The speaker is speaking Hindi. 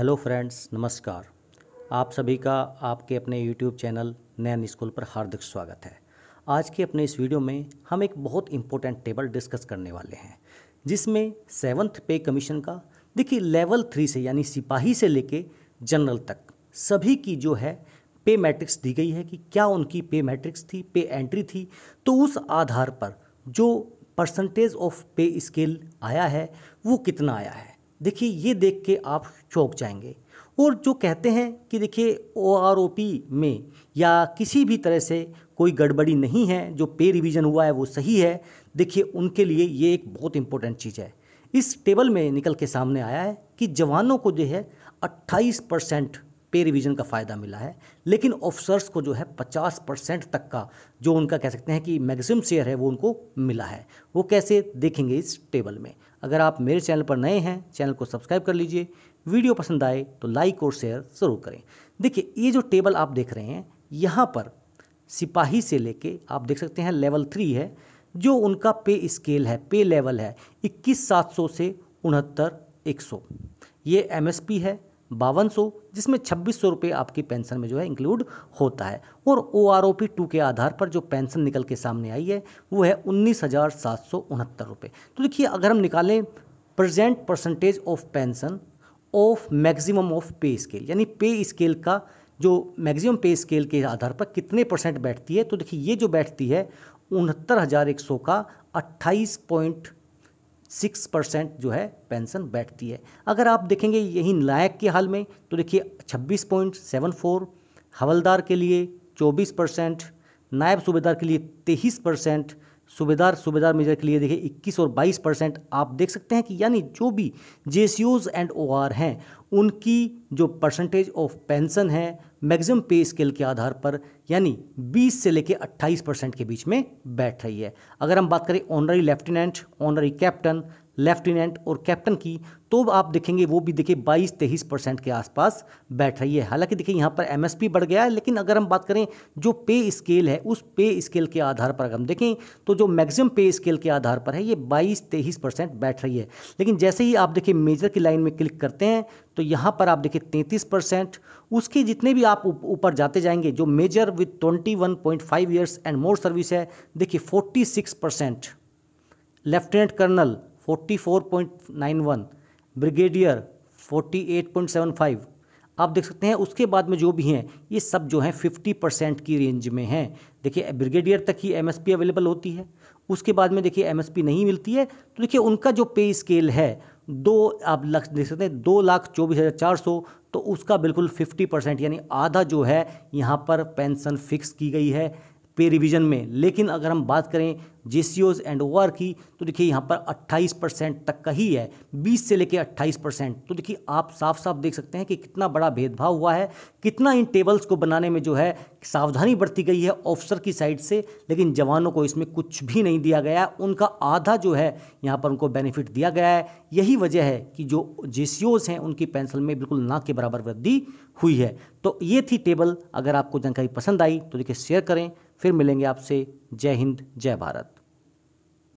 हेलो फ्रेंड्स नमस्कार आप सभी का आपके अपने यूट्यूब चैनल नैन स्कूल पर हार्दिक स्वागत है आज के अपने इस वीडियो में हम एक बहुत इंपॉर्टेंट टेबल डिस्कस करने वाले हैं जिसमें सेवन्थ पे कमीशन का देखिए लेवल थ्री से यानी सिपाही से लेके जनरल तक सभी की जो है पे मैट्रिक्स दी गई है कि क्या उनकी पे मैट्रिक्स थी पे एंट्री थी तो उस आधार पर जो परसेंटेज ऑफ पे स्केल आया है वो कितना आया है देखिए ये देख के आप चौंक जाएंगे और जो कहते हैं कि देखिए ओ आर ओ पी में या किसी भी तरह से कोई गड़बड़ी नहीं है जो पे रिवीजन हुआ है वो सही है देखिए उनके लिए ये एक बहुत इंपॉर्टेंट चीज़ है इस टेबल में निकल के सामने आया है कि जवानों को जो है 28 परसेंट पे रिवीजन का फ़ायदा मिला है लेकिन ऑफिसर्स को जो है 50 परसेंट तक का जो उनका कह सकते हैं कि मैक्सिमम शेयर है वो उनको मिला है वो कैसे देखेंगे इस टेबल में अगर आप मेरे चैनल पर नए हैं चैनल को सब्सक्राइब कर लीजिए वीडियो पसंद आए तो लाइक और शेयर ज़रूर करें देखिए ये जो टेबल आप देख रहे हैं यहाँ पर सिपाही से लेके आप देख सकते हैं लेवल थ्री है जो उनका पे स्केल है पे लेवल है इक्कीस सात सौ से उनहत्तर एक सौ ये एम है बावन सौ जिसमें छब्बीस सौ रुपये आपकी पेंशन में जो है इंक्लूड होता है और O R O P two के आधार पर जो पेंशन निकल के सामने आई है वो है उन्नीस हज़ार सात सौ उनहत्तर रुपये तो देखिए अगर हम निकालें present percentage of pension of maximum of pay scale यानी पे स्केल का जो मैक्सिमम पे स्केल के आधार पर कितने परसेंट बैठती है तो देखिए ये जो बैठती है उनहत्तर हज़ार एक सौ का अट्ठाईस पॉइंट सिक्स परसेंट जो है पेंशन बैठती है अगर आप देखेंगे यही नायक के हाल में तो देखिए छब्बीस पॉइंट सेवन फोर हवलदार के लिए चौबीस परसेंट नायब सूबेदार के लिए तेईस परसेंट सूबेदार सूबेदार मेजर के लिए देखिए 21 और 22 परसेंट आप देख सकते हैं कि यानी जो भी जे एंड ओ हैं उनकी जो परसेंटेज ऑफ पेंशन है मैक्सिमम पे स्केल के आधार पर यानी 20 से लेकर 28 परसेंट के बीच में बैठ रही है अगर हम बात करें honorary lieutenant honorary captain lieutenant और कैप्टन की तो आप देखेंगे वो भी देखिए 22 तेईस परसेंट के आसपास बैठ रही है हालांकि देखिए यहाँ पर एमएसपी बढ़ गया है लेकिन अगर हम बात करें जो पे स्केल है उस पे स्केल के आधार पर अगर हम देखें तो जो मैक्सिमम पे स्केल के आधार पर है ये बाईस तेईस परसेंट बैठ रही है लेकिन जैसे ही आप देखिए मेजर की लाइन में क्लिक करते हैं तो यहाँ पर आप देखिए तैंतीस परसेंट उसके जितने भी आप ऊपर जाते जाएंगे जो major with twenty one point five years and more service है देखिए forty six percent lieutenant colonel 44.91 brigadier 48.75 आप देख सकते हैं उसके बाद में जो भी हैं ये सब जो हैं 50 परसेंट की रेंज में हैं देखिए ब्रिगेडियर तक ही एमएसपी अवेलेबल होती है उसके बाद में देखिए एमएसपी नहीं मिलती है तो देखिए उनका जो पे स्केल है दो आप लक्ष देख सकते हैं दो लाख चौबीस हज़ार चार सौ तो उसका बिल्कुल फिफ्टी परसेंट यानी आधा जो है यहाँ पर पेंशन फिक्स की गई है पे रिवीजन में लेकिन अगर हम बात करें जे एंड ओ की तो देखिए यहाँ पर 28 परसेंट तक का ही है 20 से लेकर 28 परसेंट तो देखिए आप साफ साफ देख सकते हैं कि कितना बड़ा भेदभाव हुआ है कितना इन टेबल्स को बनाने में जो है सावधानी बरती गई है ऑफिसर की साइड से लेकिन जवानों को इसमें कुछ भी नहीं दिया गया उनका आधा जो है यहाँ पर उनको बेनिफिट दिया गया है यही वजह है कि जो जे हैं उनकी पेंसिल में बिल्कुल ना के बराबर वृद्धि हुई है तो ये थी टेबल अगर आपको जानकारी पसंद आई तो देखिए शेयर करें फिर मिलेंगे आपसे जय हिंद जय भारत